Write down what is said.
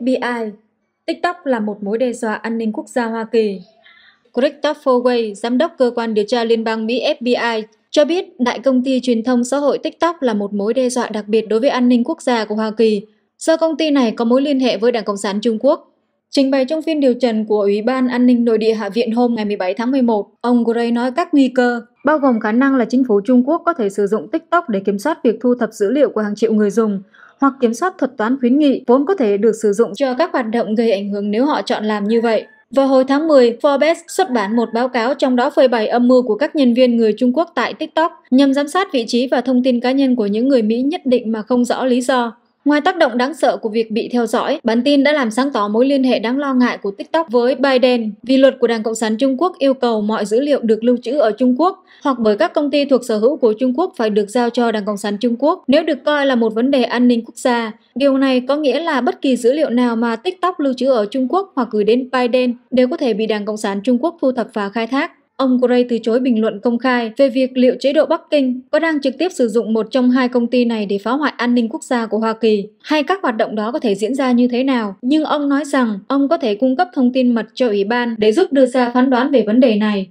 FBI, TikTok là một mối đe dọa an ninh quốc gia Hoa Kỳ. Christopher Way, giám đốc cơ quan điều tra liên bang Mỹ FBI, cho biết đại công ty truyền thông xã hội TikTok là một mối đe dọa đặc biệt đối với an ninh quốc gia của Hoa Kỳ, do công ty này có mối liên hệ với Đảng Cộng sản Trung Quốc. Trình bày trong phiên điều trần của Ủy ban An ninh Nội địa Hạ viện hôm ngày 17 tháng 11, ông Gray nói các nguy cơ, bao gồm khả năng là chính phủ Trung Quốc có thể sử dụng TikTok để kiểm soát việc thu thập dữ liệu của hàng triệu người dùng, hoặc kiểm soát thuật toán khuyến nghị vốn có thể được sử dụng cho các hoạt động gây ảnh hưởng nếu họ chọn làm như vậy. Vào hồi tháng 10, Forbes xuất bản một báo cáo trong đó phơi bày âm mưu của các nhân viên người Trung Quốc tại TikTok nhằm giám sát vị trí và thông tin cá nhân của những người Mỹ nhất định mà không rõ lý do. Ngoài tác động đáng sợ của việc bị theo dõi, bản tin đã làm sáng tỏ mối liên hệ đáng lo ngại của TikTok với Biden vì luật của Đảng Cộng sản Trung Quốc yêu cầu mọi dữ liệu được lưu trữ ở Trung Quốc hoặc bởi các công ty thuộc sở hữu của Trung Quốc phải được giao cho Đảng Cộng sản Trung Quốc nếu được coi là một vấn đề an ninh quốc gia. Điều này có nghĩa là bất kỳ dữ liệu nào mà TikTok lưu trữ ở Trung Quốc hoặc gửi đến Biden đều có thể bị Đảng Cộng sản Trung Quốc thu thập và khai thác. Ông Gray từ chối bình luận công khai về việc liệu chế độ Bắc Kinh có đang trực tiếp sử dụng một trong hai công ty này để phá hoại an ninh quốc gia của Hoa Kỳ hay các hoạt động đó có thể diễn ra như thế nào, nhưng ông nói rằng ông có thể cung cấp thông tin mật cho Ủy ban để giúp đưa ra phán đoán về vấn đề này.